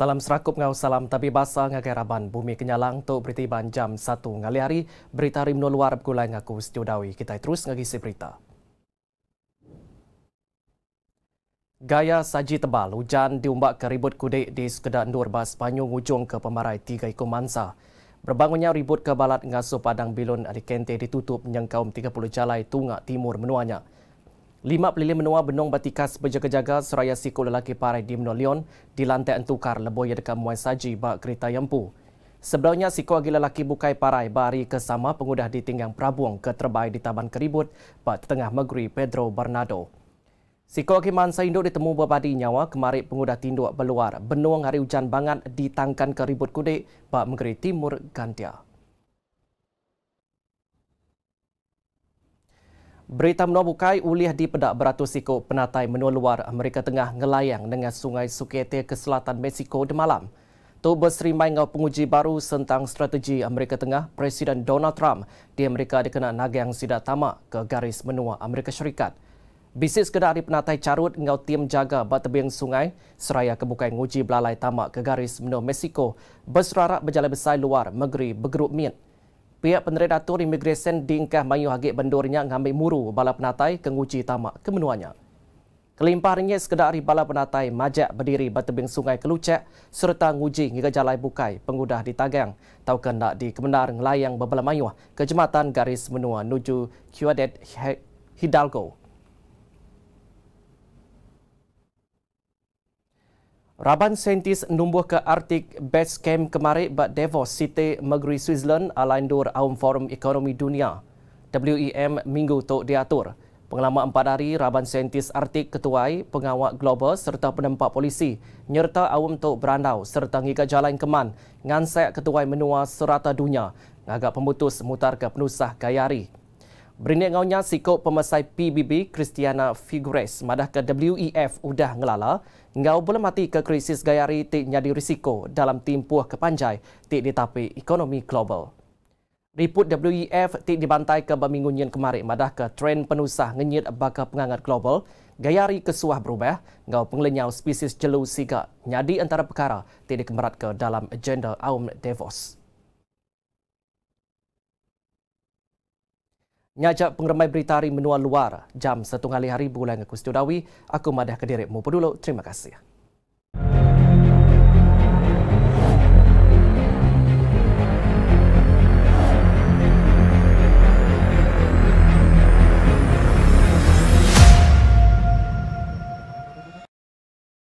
Salam serakup ngau salam tapi basa ngagai raban bumi kenyalang tu berita ban jam 1 ngali hari berita rimno luar bekulai ngaku studio dawi kita terus ngagi si berita. Gaya saji tebal, hujan diumbak ke ribut kudik di sekedar Nur Bas Panyung ujung ke Pemarai Tiga Iko Mansa. Berbangunnya ribut ke balat ngasuh padang bilun adikente ditutup nyengkaum 30 jalai tungak timur Menuanya. Lima pelilin menua benung batikas berjaga-jaga seraya siku lelaki parai di Menua Leon di lantai entukar leboya dekat muai saji bak kereta yempu. Sebelumnya, siku agi lelaki bukai parai bari ke sama pengudah di tinggang Prabuang ke terbai di Taban Keribut bak tengah megeri Pedro Bernardo. Siku agi mansa induk ditemu berbadi nyawa kemarin pengudah tinduk berluar benung hari hujan bangat di tangkan Keribut Kudik bak megeri timur Gantia. Berita menua bukai ulih di pedak beratus ikut penatai menua luar Amerika Tengah ngelayang dengan sungai Sukete ke selatan Mexico di malam. Tu Sri Maingau penguji baru tentang strategi Amerika Tengah Presiden Donald Trump di Amerika dikena nagang sidak tamak ke garis menua Amerika Syarikat. bisnis sekedar di penatai carut ngau tim jaga batebing sungai seraya kebukai nguji belalai tamak ke garis menua Mexico berserarak berjalan besar luar negeri bergerup mint. Pihak Penderitatur Imigresen di Mayu Hagik Bendurnya mengambil muru bala penatai kenguji tamak kemenuanya. Kelimparnya sekedar hari bala penatai majak berdiri bertebing sungai Kelucek serta nguji hingga jalai bukai pengudah di Tagang tau kena di kemenar ngelayang bebala ke jematan garis menua menuju Ciudad Hidalgo. Raban saintis numbuh ke Arctic Base Camp kemarin bat Davos, Siti magri Switzerland, alain dur Aum Forum Ekonomi Dunia, WEM, Minggu tu Diatur. Pengelama empat hari, Raban saintis Arctic Ketuai, Pengawak Global serta Penempat Polisi, nyerta Aum tu Berandau serta Ngiga Jalan Keman, ngansai Ketuai Menua Serata Dunia, ngagak pemutus mutar ke penusah Gayari. Berindik ngaunya sikok pemesai PBB Christiana Figueres madah ke WEF udah ngelala, ngau boleh mati ke krisis gayari ti nyadi risiko dalam timpuh kepanjai ti ditapi ekonomi global. Riput WEF ti dibantai ke berminggu nyin kemarin madah ke tren penusah ngenyit baka pengangat global, gayari kesuah berubah, ngau penglenyau spesies jelu siga nyadi antara perkara ti dikemerat ke dalam agenda AUM Davos. Ngajak pengeramai berita hari menua luar jam setengah hari bulan aku Dawi. Aku madah ke diri Terima kasih.